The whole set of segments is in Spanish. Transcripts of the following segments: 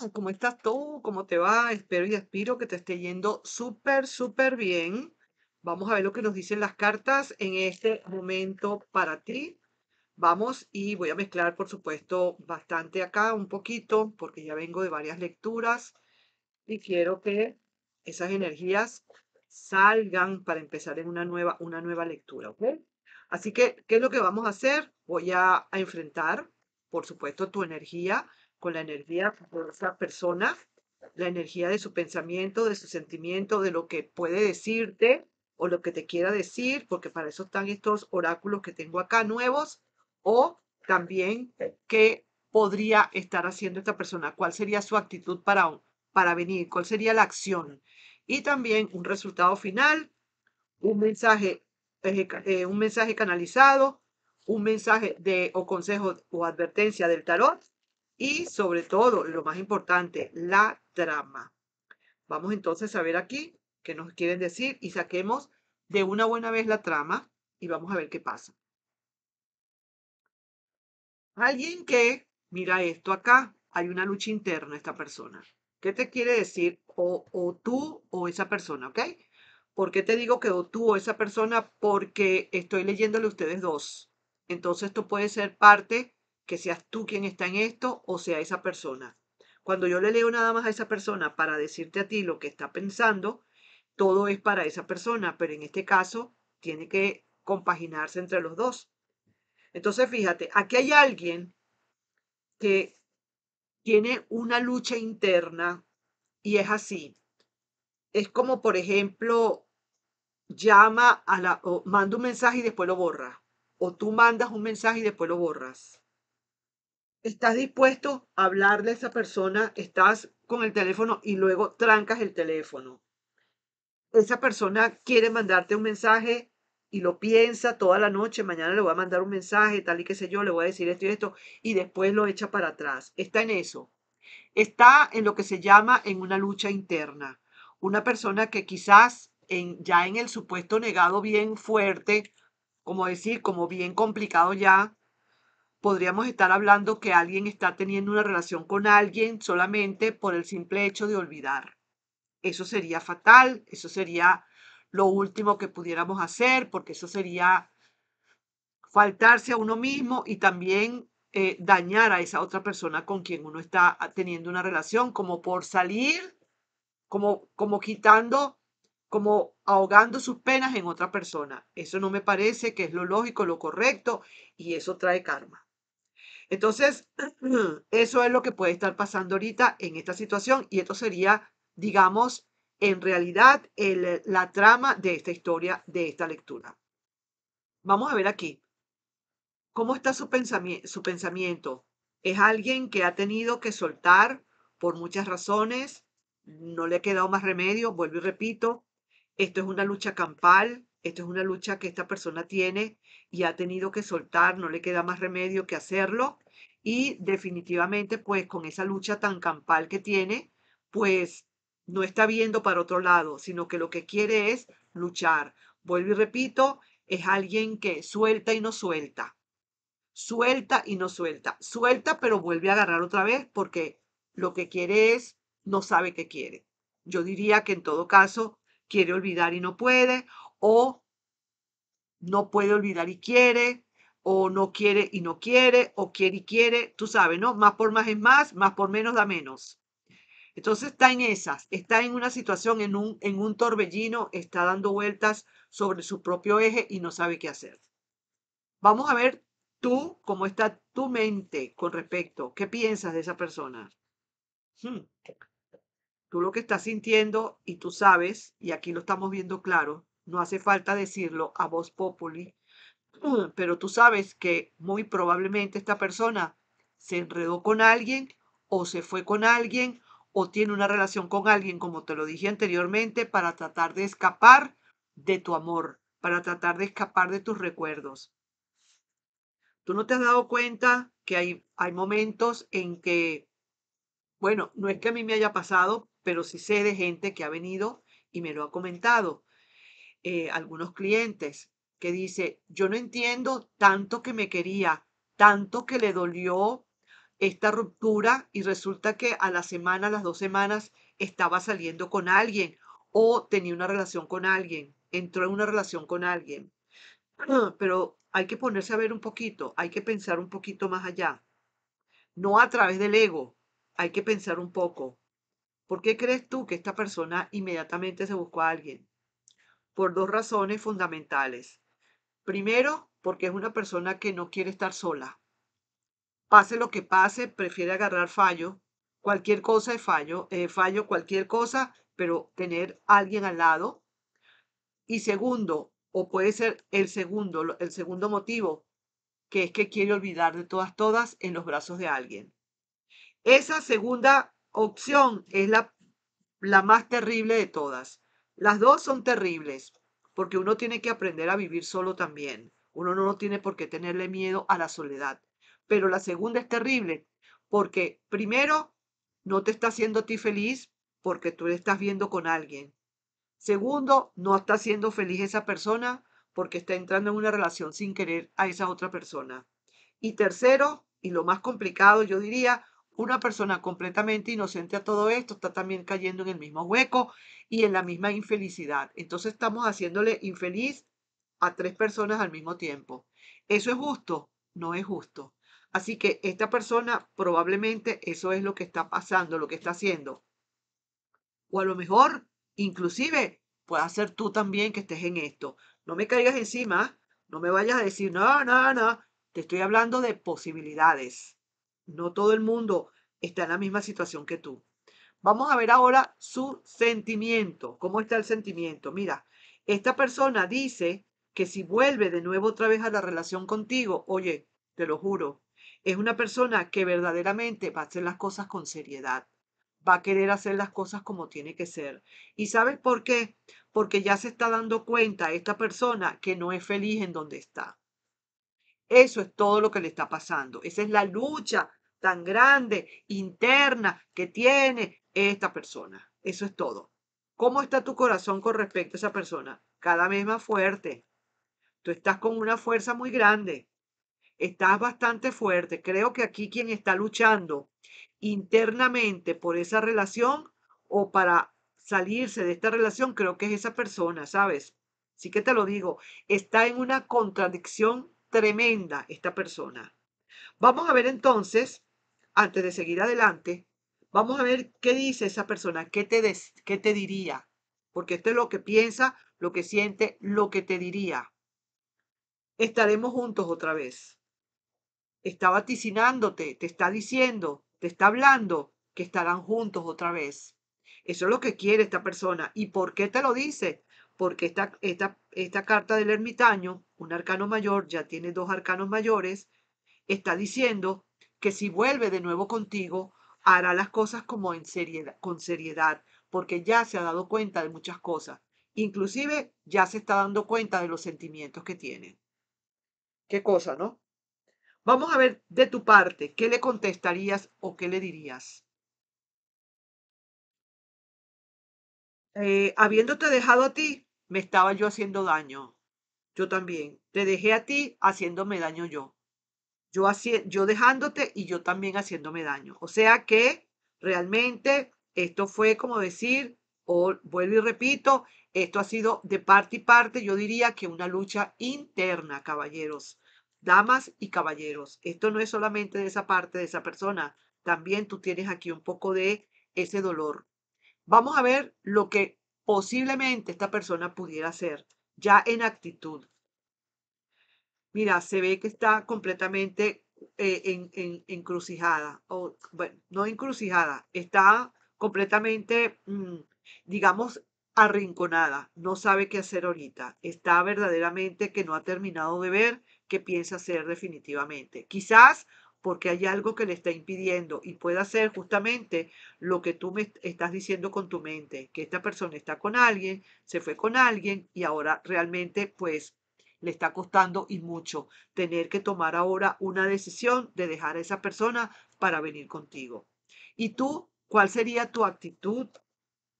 Ah, ¿Cómo estás tú? ¿Cómo te va? Espero y aspiro que te esté yendo súper, súper bien. Vamos a ver lo que nos dicen las cartas en este momento para ti. Vamos y voy a mezclar, por supuesto, bastante acá, un poquito, porque ya vengo de varias lecturas y quiero que esas energías salgan para empezar en una nueva, una nueva lectura, Así que, ¿qué es lo que vamos a hacer? Voy a enfrentar, por supuesto, tu energía con la energía de esa persona, la energía de su pensamiento, de su sentimiento, de lo que puede decirte o lo que te quiera decir, porque para eso están estos oráculos que tengo acá nuevos, o también qué podría estar haciendo esta persona, cuál sería su actitud para, para venir, cuál sería la acción. Y también un resultado final, un mensaje, eh, eh, un mensaje canalizado, un mensaje de o consejo o advertencia del tarot y sobre todo, lo más importante, la trama. Vamos entonces a ver aquí qué nos quieren decir y saquemos de una buena vez la trama y vamos a ver qué pasa. Alguien que, mira esto acá, hay una lucha interna esta persona. ¿Qué te quiere decir o, tú o esa persona, ok? ¿Por qué te digo que o tú o esa persona? Porque estoy leyéndole a ustedes dos. Entonces esto puede ser parte que seas tú quien está en esto o sea esa persona. Cuando yo le leo nada más a esa persona para decirte a ti lo que está pensando, todo es para esa persona, pero en este caso tiene que compaginarse entre los dos. Entonces, fíjate, aquí hay alguien que tiene una lucha interna y es así. Es como, por ejemplo, llama a la, o manda un mensaje y después lo borra. O tú mandas un mensaje y después lo borras estás dispuesto a hablarle a esa persona, estás con el teléfono y luego trancas el teléfono. Esa persona quiere mandarte un mensaje y lo piensa toda la noche, mañana le voy a mandar un mensaje, tal y qué sé yo, le voy a decir esto y esto, y después lo echa para atrás. Está en eso. Está en lo que se llama en una lucha interna. Una persona que quizás en, ya en el supuesto negado bien fuerte, como decir, como bien complicado ya, podríamos estar hablando que alguien está teniendo una relación con alguien solamente por el simple hecho de olvidar. Eso sería fatal, eso sería lo último que pudiéramos hacer, porque eso sería faltarse a uno mismo y también eh, dañar a esa otra persona con quien uno está teniendo una relación, como por salir, como, como quitando, como ahogando sus penas en otra persona. Eso no me parece que es lo lógico, lo correcto, y eso trae karma. Entonces, eso es lo que puede estar pasando ahorita en esta situación y esto sería, digamos, en realidad la trama de esta historia, de esta lectura. Vamos a ver aquí. ¿Cómo está su, su pensamiento? Es alguien que ha tenido que soltar por muchas razones, no le ha quedado más remedio, vuelvo y repito, esto es una lucha campal, esto es una lucha que esta persona tiene y ha tenido que soltar, no le queda más remedio que hacerlo y definitivamente pues con esa lucha tan campal que tiene, pues no está viendo para otro lado, sino que lo que quiere es luchar. Vuelvo y repito, es alguien que suelta y no suelta, suelta y no suelta, suelta pero vuelve a agarrar otra vez porque lo que quiere es, no sabe qué quiere. Yo diría que en todo caso quiere olvidar y no puede o no puede olvidar y quiere o no quiere y no quiere, o quiere y quiere, tú sabes, ¿no? Más por más es más, más por menos da menos. Entonces está en esas, está en una situación, en un, en un torbellino, está dando vueltas sobre su propio eje y no sabe qué hacer. Vamos a ver tú, cómo está tu mente con respecto, qué piensas de esa persona. Hmm. Tú lo que estás sintiendo y tú sabes, y aquí lo estamos viendo claro, no hace falta decirlo a voz populi, Mm, pero tú sabes que muy probablemente esta persona se enredó con alguien o se fue con alguien o tiene una relación con alguien, como te lo dije anteriormente, para tratar de escapar de tu amor, para tratar de escapar de tus recuerdos. Tú no te has dado cuenta que hay, hay momentos en que, bueno, no es que a mí me haya pasado, pero sí sé de gente que ha venido y me lo ha comentado. Eh, algunos clientes, que dice, yo no entiendo tanto que me quería, tanto que le dolió esta ruptura y resulta que a la semana, a las dos semanas, estaba saliendo con alguien o tenía una relación con alguien, entró en una relación con alguien. Pero hay que ponerse a ver un poquito, hay que pensar un poquito más allá. No a través del ego, hay que pensar un poco. ¿Por qué crees tú que esta persona inmediatamente se buscó a alguien? Por dos razones fundamentales. Primero, porque es una persona que no quiere estar sola. Pase lo que pase, prefiere agarrar fallo. Cualquier cosa es fallo, eh, fallo cualquier cosa, pero tener a alguien al lado. Y segundo, o puede ser el segundo, el segundo motivo, que es que quiere olvidar de todas, todas en los brazos de alguien. Esa segunda opción es la, la más terrible de todas. Las dos son terribles, porque uno tiene que aprender a vivir solo también. Uno no tiene por qué tenerle miedo a la soledad. Pero la segunda es terrible, porque primero, no te está haciendo a ti feliz porque tú le estás viendo con alguien. Segundo, no está haciendo feliz esa persona porque está entrando en una relación sin querer a esa otra persona. Y tercero, y lo más complicado, yo diría, una persona completamente inocente a todo esto está también cayendo en el mismo hueco y en la misma infelicidad. Entonces estamos haciéndole infeliz a tres personas al mismo tiempo. ¿Eso es justo? No es justo. Así que esta persona probablemente eso es lo que está pasando, lo que está haciendo. O a lo mejor, inclusive, pueda ser tú también que estés en esto. No me caigas encima, no me vayas a decir, no, no, no. Te estoy hablando de posibilidades no todo el mundo está en la misma situación que tú. Vamos a ver ahora su sentimiento. ¿Cómo está el sentimiento? Mira, esta persona dice que si vuelve de nuevo otra vez a la relación contigo, oye, te lo juro, es una persona que verdaderamente va a hacer las cosas con seriedad, va a querer hacer las cosas como tiene que ser. ¿Y sabes por qué? Porque ya se está dando cuenta esta persona que no es feliz en donde está. Eso es todo lo que le está pasando. Esa es la lucha tan grande, interna, que tiene esta persona. Eso es todo. ¿Cómo está tu corazón con respecto a esa persona? Cada vez más fuerte. Tú estás con una fuerza muy grande. Estás bastante fuerte. Creo que aquí quien está luchando internamente por esa relación o para salirse de esta relación, creo que es esa persona, ¿sabes? Sí que te lo digo, está en una contradicción tremenda esta persona. Vamos a ver entonces, antes de seguir adelante, vamos a ver qué dice esa persona, qué te, qué te diría, porque esto es lo que piensa, lo que siente, lo que te diría. Estaremos juntos otra vez. Está vaticinándote, te está diciendo, te está hablando que estarán juntos otra vez. Eso es lo que quiere esta persona. ¿Y por qué te lo dice? porque esta, esta carta del ermitaño, un arcano mayor, ya tiene dos arcanos mayores, está diciendo que si vuelve de nuevo contigo, hará las cosas como con seriedad, porque ya se ha dado cuenta de muchas cosas. Inclusive ya se está dando cuenta de los sentimientos que tiene. Qué cosa, ¿no? Vamos a ver de tu parte, ¿qué le contestarías o qué le dirías? Eh, habiéndote dejado a ti, me estaba yo haciendo daño. Yo también. Te dejé a ti haciéndome daño yo. Yo, yo dejándote y yo también haciéndome daño. O sea que realmente esto fue como decir, o vuelvo y repito, esto ha sido de parte y parte, yo diría que una lucha interna, caballeros, damas y caballeros. Esto no es solamente de esa parte de esa persona, también tú tienes aquí un poco de ese dolor. Vamos a ver lo que posiblemente esta persona pudiera ser ya en actitud. Mira, se ve que está completamente eh, en, en, encrucijada, o bueno, no encrucijada, está completamente, mm, digamos, arrinconada, no sabe qué hacer ahorita, está verdaderamente que no ha terminado de ver qué piensa hacer definitivamente. Quizás porque hay algo que le está impidiendo y puede ser justamente lo que tú me estás diciendo con tu mente, que esta persona está con alguien, se fue con alguien y ahora realmente pues le está costando y mucho tener que tomar ahora una decisión de dejar a esa persona para venir contigo. ¿Y tú cuál sería tu actitud?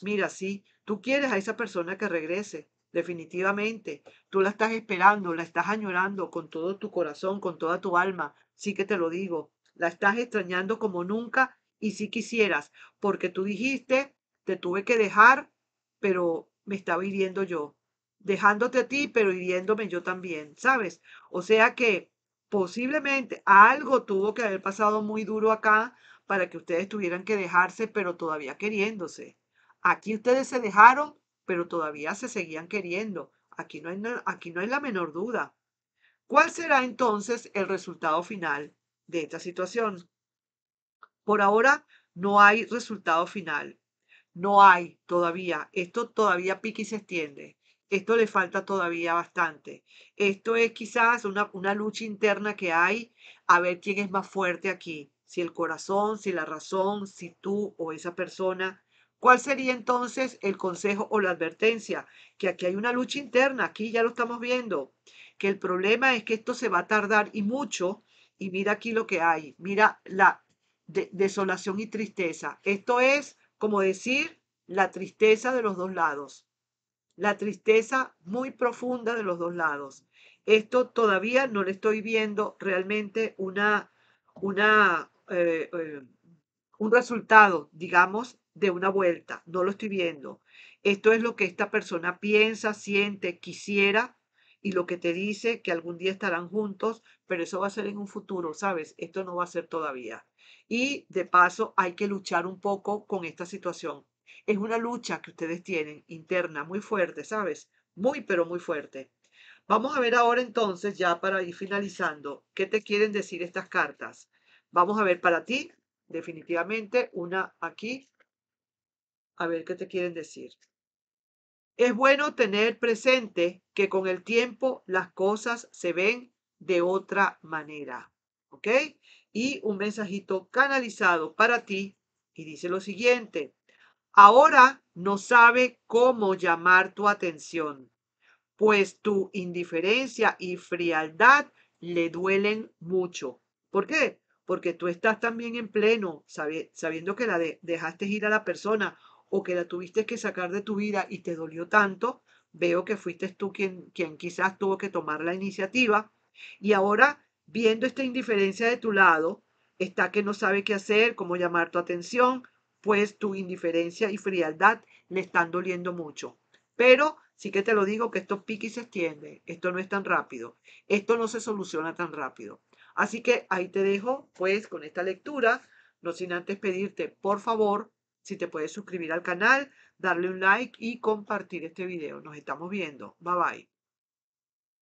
Mira, sí, tú quieres a esa persona que regrese, definitivamente. Tú la estás esperando, la estás añorando con todo tu corazón, con toda tu alma, sí que te lo digo, la estás extrañando como nunca y si sí quisieras, porque tú dijiste, te tuve que dejar, pero me estaba hiriendo yo, dejándote a ti, pero hiriéndome yo también, ¿sabes? O sea que posiblemente algo tuvo que haber pasado muy duro acá para que ustedes tuvieran que dejarse, pero todavía queriéndose. Aquí ustedes se dejaron, pero todavía se seguían queriendo. Aquí no hay, aquí no hay la menor duda. ¿Cuál será entonces el resultado final de esta situación? Por ahora no hay resultado final. No hay todavía. Esto todavía pique y se extiende. Esto le falta todavía bastante. Esto es quizás una, una lucha interna que hay a ver quién es más fuerte aquí. Si el corazón, si la razón, si tú o esa persona ¿Cuál sería entonces el consejo o la advertencia? Que aquí hay una lucha interna, aquí ya lo estamos viendo, que el problema es que esto se va a tardar y mucho, y mira aquí lo que hay, mira la desolación y tristeza. Esto es como decir la tristeza de los dos lados, la tristeza muy profunda de los dos lados. Esto todavía no le estoy viendo realmente una, eh, eh, un resultado, digamos, de una vuelta, no lo estoy viendo. Esto es lo que esta persona piensa, siente, quisiera y lo que te dice que algún día estarán juntos, pero eso va a ser en un futuro, ¿sabes? Esto no va a ser todavía. Y de paso hay que luchar un poco con esta situación. Es una lucha que ustedes tienen interna muy fuerte, ¿sabes? Muy, pero muy fuerte. Vamos a ver ahora entonces, ya para ir finalizando, qué te quieren decir estas cartas. Vamos a ver para ti, definitivamente, una aquí, a ver qué te quieren decir. Es bueno tener presente que con el tiempo las cosas se ven de otra manera. ¿Ok? Y un mensajito canalizado para ti y dice lo siguiente. Ahora no sabe cómo llamar tu atención, pues tu indiferencia y frialdad le duelen mucho. ¿Por qué? Porque tú estás también en pleno, sabiendo que la dejaste ir a la persona o que la tuviste que sacar de tu vida y te dolió tanto, veo que fuiste tú quien, quien quizás tuvo que tomar la iniciativa. Y ahora, viendo esta indiferencia de tu lado, está que no sabe qué hacer, cómo llamar tu atención, pues tu indiferencia y frialdad le están doliendo mucho. Pero sí que te lo digo que esto pique y se extiende, esto no es tan rápido, esto no se soluciona tan rápido. Así que ahí te dejo pues con esta lectura, no sin antes pedirte por favor si te puedes suscribir al canal, darle un like y compartir este video. Nos estamos viendo. Bye bye.